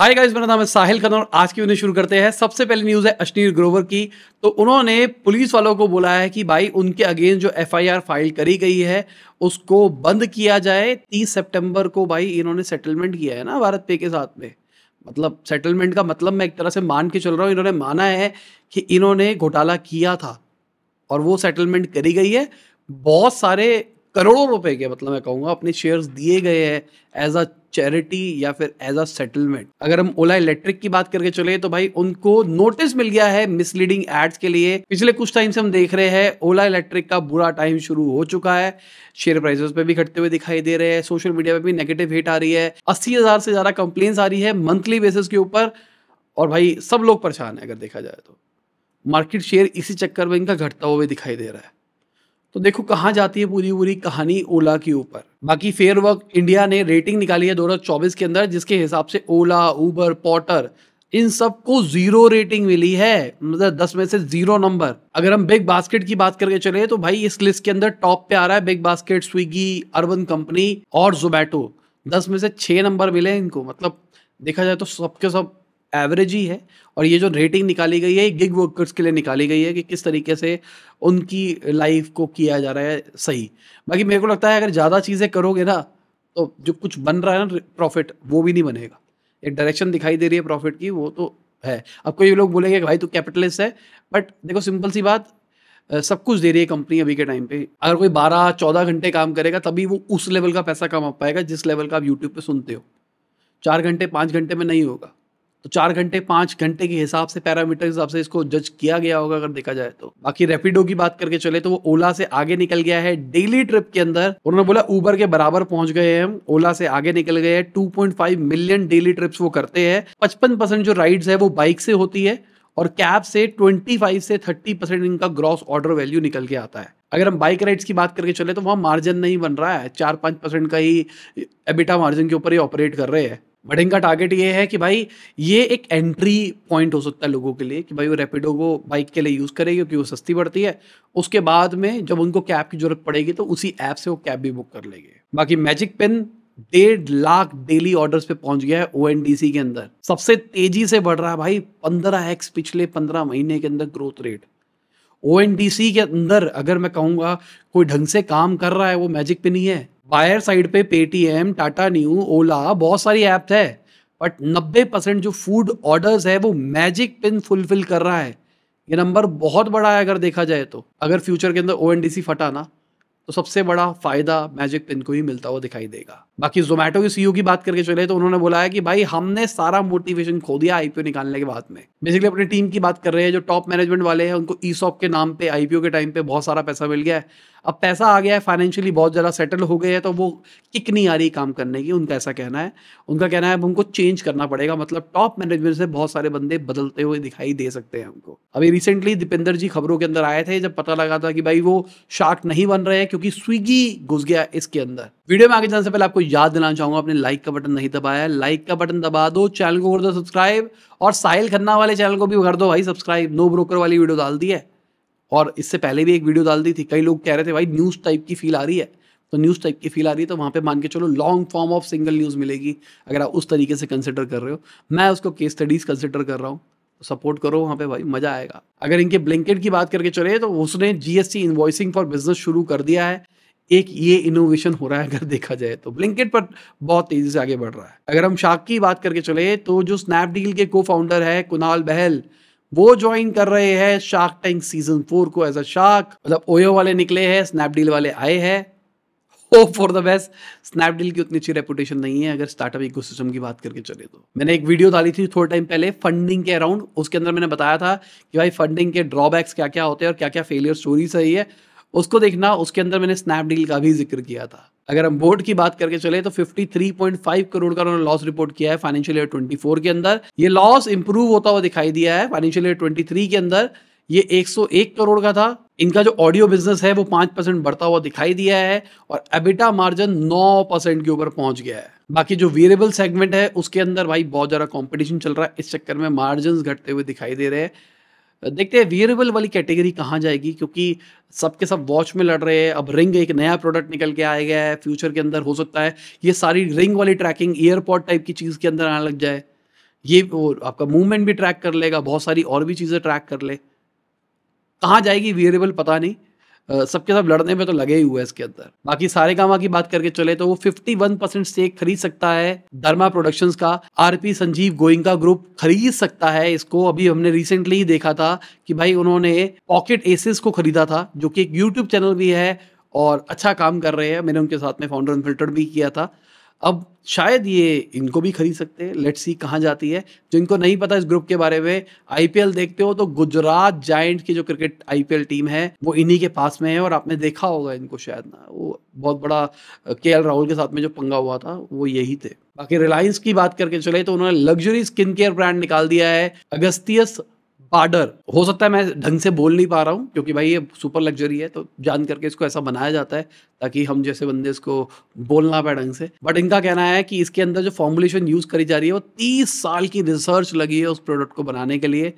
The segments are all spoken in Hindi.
हाय गाइस मेरा नाम है साहिल खन्ना और आज की वीडियो शुरू करते हैं सबसे पहले न्यूज़ है अश्नीर ग्रोवर की तो उन्होंने पुलिस वालों को बोला है कि भाई उनके अगेंस्ट जो एफआईआर फाइल करी गई है उसको बंद किया जाए 30 सितंबर को भाई इन्होंने सेटलमेंट किया है ना भारत पे के साथ में मतलब सेटलमेंट का मतलब मैं एक तरह से मान के चल रहा हूँ इन्होंने माना है कि इन्होंने घोटाला किया था और वो सेटलमेंट करी गई है बहुत सारे करोड़ों रुपए के मतलब मैं कहूंगा अपने शेयर्स दिए गए हैं एज अ चैरिटी या फिर एज अ सेटलमेंट अगर हम ओला इलेक्ट्रिक की बात करके चले तो भाई उनको नोटिस मिल गया है मिसलीडिंग एड्स के लिए पिछले कुछ टाइम से हम देख रहे हैं ओला इलेक्ट्रिक का बुरा टाइम शुरू हो चुका है शेयर प्राइसेस पे भी घटते हुए दिखाई दे रहे हैं सोशल मीडिया पे भी नेगेटिव हिट आ रही है अस्सी हजार से ज्यादा कंप्लेन आ रही है मंथली बेसिस के ऊपर और भाई सब लोग परेशान है अगर देखा जाए तो मार्केट शेयर इसी चक्कर में इनका घटता हुआ दिखाई दे रहा है तो देखो कहाँ जाती है पूरी पूरी कहानी ओला के ऊपर बाकी फेयर वर्क इंडिया ने रेटिंग निकाली है 2024 के अंदर जिसके हिसाब से ओला उबर पॉटर इन सब को जीरो रेटिंग मिली है मतलब दस में से जीरो नंबर अगर हम बिग बास्केट की बात करके चले तो भाई इस लिस्ट के अंदर टॉप पे आ रहा है Big Basket Swiggy Urban Company और जोमेटो दस में से छह नंबर मिले इनको मतलब देखा जाए तो सबके सब एवरेज ही है और ये जो रेटिंग निकाली गई है गिग वर्कर्स के लिए निकाली गई है कि किस तरीके से उनकी लाइफ को किया जा रहा है सही बाकी मेरे को लगता है अगर ज़्यादा चीज़ें करोगे ना तो जो कुछ बन रहा है ना प्रॉफिट वो भी नहीं बनेगा एक डायरेक्शन दिखाई दे रही है प्रॉफिट की वो तो है अब कोई लोग बोलेंगे कि भाई तू कैपिटलिस्ट है बट देखो सिंपल सी बात सब कुछ दे रही है कंपनी अभी के टाइम पे अगर कोई बारह चौदह घंटे काम करेगा तभी वो उस लेवल का पैसा कमा पाएगा जिस लेवल का आप यूट्यूब पे सुनते हो चार घंटे पाँच घंटे में नहीं होगा तो चार घंटे पाँच घंटे के हिसाब से पैरामीटर के हिसाब से इसको जज किया गया होगा अगर देखा जाए तो बाकी रेपिडो की बात करके चले तो वो ओला से आगे निकल गया है डेली ट्रिप के अंदर उन्होंने बोला ऊबर के बराबर पहुंच गए हैं हम ओला से आगे निकल गए हैं टू मिलियन डेली ट्रिप्स वो करते हैं पचपन परसेंट जो राइड्स है वो बाइक से होती है और कैब से 25 से 30 परसेंट इनका ग्रॉस ऑर्डर वैल्यू निकल के आता है अगर हम बाइक राइड्स की बात करके चले तो वहाँ मार्जिन नहीं बन रहा है चार पाँच परसेंट का ही एबिटा मार्जिन के ऊपर ही ऑपरेट कर रहे हैं बट इनका टारगेट ये है कि भाई ये एक एंट्री पॉइंट हो सकता है लोगों के लिए कि भाई वो रेपिडो को बाइक के लिए यूज़ करेगी क्योंकि वो सस्ती पड़ती है उसके बाद में जब उनको कैब की ज़रूरत पड़ेगी तो उसी ऐप से वो कैब भी बुक कर लेंगे बाकी मैजिक पेन डेढ़ लाख डेली ऑर्डर्स पे पहुंच गया है ओ के अंदर सबसे तेजी से बढ़ रहा है भाई पंद्रह एक्स पिछले पंद्रह महीने के अंदर ग्रोथ रेट ओ के अंदर अगर मैं कहूँगा कोई ढंग से काम कर रहा है वो मैजिक पिन ही है बायर साइड पे पेटीएम टाटा न्यू ओला बहुत सारी ऐप्स है बट नब्बे परसेंट जो फूड ऑर्डर्स है वो मैजिक पिन फुलफिल कर रहा है ये नंबर बहुत बड़ा है अगर देखा जाए तो अगर फ्यूचर के अंदर ओ सी फटाना तो सबसे बड़ा फायदा मैजिक पिन को ही मिलता हुआ दिखाई देगा बाकी जोमेटो के सीईओ की बात करके चले तो उन्होंने बोला है कि भाई हमने सारा मोटिवेशन खो दिया आईपीओ निकालने के बाद में बेसिकली अपनी टीम की बात कर रहे हैं जो टॉप मैनेजमेंट वाले हैं उनको ई के नाम पे आईपीओ के टाइम पे बहुत सारा पैसा मिल गया है अब पैसा आ गया है फाइनेंशियली बहुत ज़्यादा सेटल हो गए हैं तो वो किक नहीं आ रही काम करने की उनका ऐसा कहना है उनका कहना है अब हमको चेंज करना पड़ेगा मतलब टॉप मैनेजमेंट से बहुत सारे बंदे बदलते हुए दिखाई दे सकते हैं हमको अभी रिसेंटली दीपेंद्र जी खबरों के अंदर आए थे जब पता लगा था कि भाई वो शार्क नहीं बन रहे हैं क्योंकि स्विगी घुस गया इसके अंदर वीडियो में आगे जाने से पहले आपको याद दिलाना चाहूंगा आपने लाइक का बटन नहीं दबाया लाइक का बटन दबा दो चैनल को कर दो सब्सक्राइब और साहिल खन्ना वाले चैनल को भी कर दो भाई सब्सक्राइब नो ब्रोकर वाली वीडियो डाल दी है और इससे पहले भी एक वीडियो डाल दी थी कई लोग कह रहे थे भाई न्यूज़ टाइप की फील आ रही है तो न्यूज़ टाइप की फील आ रही है तो वहाँ पे मान के चलो long form of single news मिलेगी अगर आप उस तरीके से कंसिडर कर रहे हो मैं उसको केस स्टडीज़ कंसिडर कर रहा हूँ तो सपोर्ट करो वहाँ पे भाई मज़ा आएगा अगर इनके ब्लिंकेट की बात करके चले तो उसने जीएसटी इन्वॉइसिंग फॉर बिजनेस शुरू कर दिया है एक ये इनोवेशन हो रहा है अगर देखा जाए तो ब्लिंकेट पर बहुत तेज़ी से आगे बढ़ रहा है अगर हम शार्क की बात करके चले तो जो स्नैपडील के को फाउंडर है कुणाल बहल वो ज्वाइन कर रहे हैं शार्क टैंक सीजन फोर को एज अ शार्क मतलब ओयो वाले निकले हैं स्नैपडील वाले आए हैं hope for the best Snapdeal की उतनी अच्छी रेपुटेशन नहीं है अगर स्टार्टअप इको सिस्टम की बात करके चले तो मैंने एक वीडियो डाली थी थोड़े टाइम पहले फंडिंग के अराउंड उसके अंदर मैंने बताया था कि भाई फंडिंग के ड्रॉबैक्स क्या क्या होते हैं और क्या क्या फेलियर स्टोरीज है उसको देखना उसके अंदर मैंने स्नैपडील का भी जिक्र किया था अगर हम बोर्ड की बात करके चले तो 53.5 करोड़ का उन्होंने लॉस रिपोर्ट किया है फाइनेंशियल ईयर 24 के अंदर ये लॉस इंप्रूव होता हुआ दिखाई दिया है फाइनेंशियल ईयर 23 के अंदर ये 101 करोड़ का था इनका जो ऑडियो बिजनेस है वो पांच परसेंट बढ़ता हुआ दिखाई दिया है और एबिटा मार्जिन नौ परसेंट के ऊपर पहुंच गया है बाकी जो वेरिएबल सेगमेंट है उसके अंदर भाई बहुत ज्यादा कंपटीशन चल रहा है इस चक्कर में मार्जिन घटते हुए दिखाई दे रहे हैं देखते हैं वियरेबल वाली कैटेगरी कहाँ जाएगी क्योंकि सबके सब वॉच में लड़ रहे हैं अब रिंग एक नया प्रोडक्ट निकल के आया गया है फ्यूचर के अंदर हो सकता है ये सारी रिंग वाली ट्रैकिंग एयरपोर्ट टाइप की चीज़ के अंदर आने लग जाए ये वो आपका मूवमेंट भी ट्रैक कर लेगा बहुत सारी और भी चीज़ें ट्रैक कर ले कहाँ जाएगी वियरेबल पता नहीं सबके साथ लड़ने में तो लगे ही हुए इसके अंदर बाकी सारे कामा की बात करके चले तो वो 51 परसेंट स्टेक खरीद सकता है धर्मा प्रोडक्शन का आरपी संजीव का ग्रुप खरीद सकता है इसको अभी हमने रिसेंटली ही देखा था कि भाई उन्होंने पॉकेट एसेस को खरीदा था जो कि एक यूट्यूब चैनल भी है और अच्छा काम कर रहे हैं मैंने उनके साथ में फाउंडर फिल्टर भी किया था अब शायद ये इनको भी खरीद सकते हैं लेट्स सी कहाँ जाती है जिनको नहीं पता इस ग्रुप के बारे में आईपीएल देखते हो तो गुजरात जाइंट की जो क्रिकेट आईपीएल टीम है वो इन्हीं के पास में है और आपने देखा होगा इनको शायद ना वो बहुत बड़ा के राहुल के साथ में जो पंगा हुआ था वो यही थे बाकी रिलायंस की बात करके चले तो उन्होंने लग्जरी स्किन केयर ब्रांड निकाल दिया है अगस्तियस बार्डर हो सकता है मैं ढंग से बोल नहीं पा रहा हूँ क्योंकि भाई ये सुपर लग्जरी है तो जान करके इसको ऐसा बनाया जाता है ताकि हम जैसे बंदे इसको बोलना पाए ढंग से बट इनका कहना है कि इसके अंदर जो फॉर्मुलेशन यूज़ करी जा रही है वो तीस साल की रिसर्च लगी है उस प्रोडक्ट को बनाने के लिए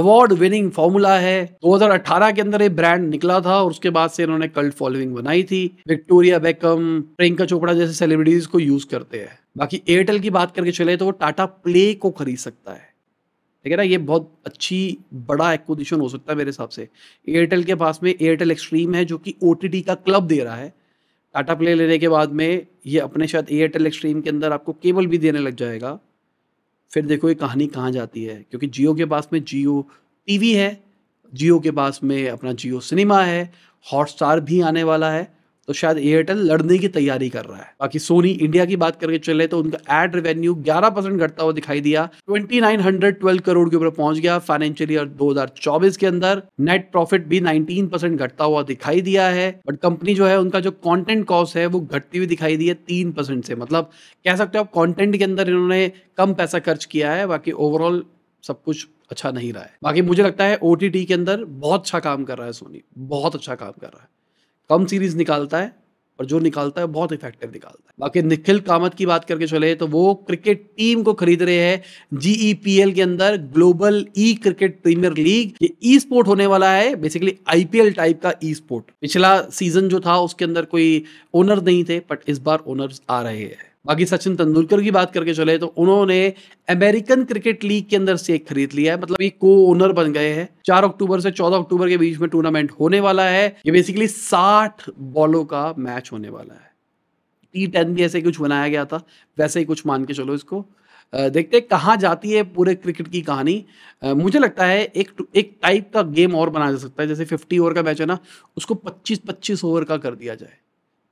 अवार्ड विनिंग फॉर्मूला है 2018 के अंदर ये ब्रांड निकला था और उसके बाद से इन्होंने कल्ट फॉलोइंग बनाई थी विक्टोरिया बेकम प्रियंका चोपड़ा जैसे सेलिब्रिटीज को यूज़ करते हैं बाकी एयरटेल की बात करके चले तो वो टाटा प्ले को खरीद सकता है ठीक है ना ये बहुत अच्छी बड़ा एक्विजिशन हो सकता है मेरे हिसाब से एयरटेल के पास में एयरटेल एक्सट्रीम है जो कि ओ का क्लब दे रहा है टाटा प्ले लेने के बाद में ये अपने शायद एयरटेल एक्सट्रीम के अंदर आपको केबल भी देने लग जाएगा फिर देखो ये कहानी कहाँ जाती है क्योंकि जियो के पास में जियो टीवी है जियो के पास में अपना जियो सिनेमा है हॉटस्टार भी आने वाला है तो शायद एयरटेल लड़ने की तैयारी कर रहा है बाकी सोनी इंडिया की बात करके चले तो उनका एड रेवेन्यू 11 परसेंट घटता हुआ दिखाई दिया 2912 करोड़ के ऊपर पहुंच गया फाइनेंशियल ईयर 2024 के अंदर नेट प्रॉफिट भी 19 परसेंट घटता हुआ दिखाई दिया है बट कंपनी जो है उनका जो कॉन्टेंट कॉस्ट है वो घटती हुई दिखाई दी है तीन परसेंट से मतलब कह सकते हो आप कॉन्टेंट के अंदर इन्होंने कम पैसा खर्च किया है बाकी ओवरऑल सब कुछ अच्छा नहीं रहा है बाकी मुझे लगता है ओ के अंदर बहुत अच्छा काम कर रहा है सोनी बहुत अच्छा काम कर रहा है कम सीरीज निकालता है और जो निकालता है बहुत इफेक्टिव निकालता है बाकी निखिल कामत की बात करके चले तो वो क्रिकेट टीम को खरीद रहे हैं जीईपीएल e के अंदर global e cricket premier league ये ई स्पोर्ट होने वाला है बेसिकली आईपीएल टाइप का ई स्पोर्ट पिछला सीजन जो था उसके अंदर कोई ओनर नहीं थे बट इस बार ओनर्स आ रहे हैं बाकी सचिन तेंदुलकर की बात करके चले तो उन्होंने अमेरिकन क्रिकेट लीग के अंदर से खरीद लिया है मतलब ये को ओनर बन गए हैं चार अक्टूबर से चौदह अक्टूबर के बीच में टूर्नामेंट होने वाला है ये बेसिकली साठ बॉलों का मैच होने वाला है टी टेन भी ऐसे कुछ बनाया गया था वैसे ही कुछ मान के चलो इसको देखते कहाँ जाती है पूरे क्रिकेट की कहानी मुझे लगता है एक एक टाइप का गेम और बनाया जा सकता है जैसे फिफ्टी ओवर का मैच है ना उसको पच्चीस पच्चीस ओवर का कर दिया जाए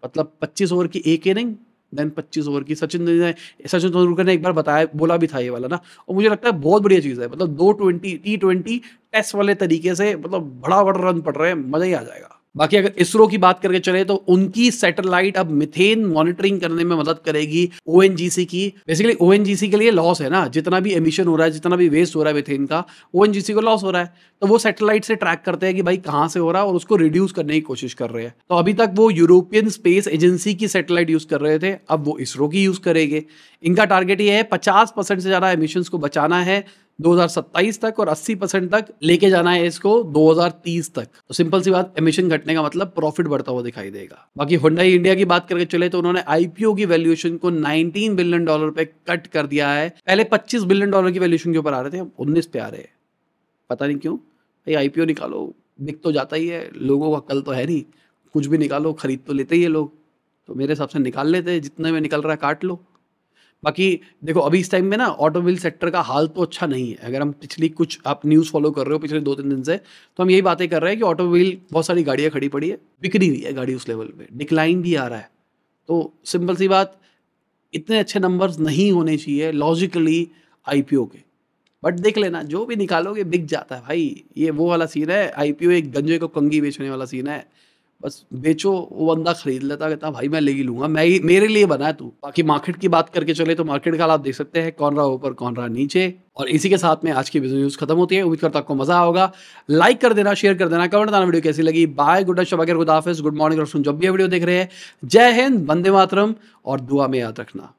मतलब पच्चीस ओवर की एक इनिंग देन पच्चीस ओवर की सचिन ने सचिन तेंदुलकर ने एक बार बताया बोला भी था ये वाला ना और मुझे लगता है बहुत बढ़िया चीज़ है मतलब दो ट्वेंटी टी ट्वेंटी टेस्ट वाले तरीके से मतलब बड़ा बड़ा रन पड़ रहे हैं मज़ा ही आ जाएगा बाकी अगर इसरो की बात करके चले तो उनकी सैटेलाइट अब मिथेन मॉनिटरिंग करने में मदद करेगी ओ की बेसिकली ओ के लिए लॉस है ना जितना भी एमिशन हो रहा है जितना भी वेस्ट हो रहा है मिथेन का ओ को लॉस हो रहा है तो वो सैटेलाइट से ट्रैक करते हैं कि भाई कहाँ से हो रहा है और उसको रिड्यूस करने की कोशिश कर रहे हैं तो अभी तक वो यूरोपियन स्पेस एजेंसी की सैटेलाइट यूज कर रहे थे अब वो इसरो की यूज करेंगे इनका टारगेट ये है पचास से ज़्यादा एमिशन को बचाना है 2027 तक और 80 परसेंट तक लेके जाना है इसको 2030 तक तो सिंपल सी बात एमिशन घटने का मतलब प्रॉफिट बढ़ता हुआ दिखाई देगा बाकी होंडा इंडिया की बात करके चले तो उन्होंने आईपीओ की वैल्यूएशन को 19 बिलियन डॉलर पे कट कर दिया है पहले 25 बिलियन डॉलर की वैल्यूएशन के ऊपर आ रहे थे उन्नीस पे आ रहे हैं पता नहीं क्यों भाई आईपीओ निकालो बिक तो जाता ही है लोगों का कल तो है नहीं कुछ भी निकालो खरीद तो लेते ही है लोग तो मेरे हिसाब से निकाल लेते हैं जितने में निकल रहा है काट लो बाकी देखो अभी इस टाइम में ना ऑटोमोबाइल सेक्टर का हाल तो अच्छा नहीं है अगर हम पिछली कुछ आप न्यूज़ फॉलो कर रहे हो पिछले दो तीन दिन से तो हम यही बातें कर रहे हैं कि ऑटोमोबाइल बहुत सारी गाड़ियाँ खड़ी पड़ी है बिक्री हुई है गाड़ी उस लेवल पर डिक्लाइन भी आ रहा है तो सिंपल सी बात इतने अच्छे नंबर्स नहीं होने चाहिए लॉजिकली आई के बट देख लेना जो भी निकालोगे बिक जाता है भाई ये वो वाला सीन है आई एक गंजे को कंगी बेचने वाला सीन है बस बेचो वो बंदा खरीद लेता कहता भाई मैं ले ही लूंगा मैं ही मेरे लिए बना है तू बाकी मार्केट की बात करके चले तो मार्केट का आप देख सकते हैं कौन रहा ऊपर कौन रहा नीचे और इसी के साथ में आज की बिजनेस न्यूज खत्म होती है उम्मीद करता आपको मजा होगा लाइक कर देना शेयर कर देना कमेंट देना वीडियो कैसी लगी बाय गुड शबाकर गुड हाफिज गुड मॉर्निंग और सुन जब भी वीडियो देख रहे हैं जय हिंद बंदे मातरम और दुआ में याद रखना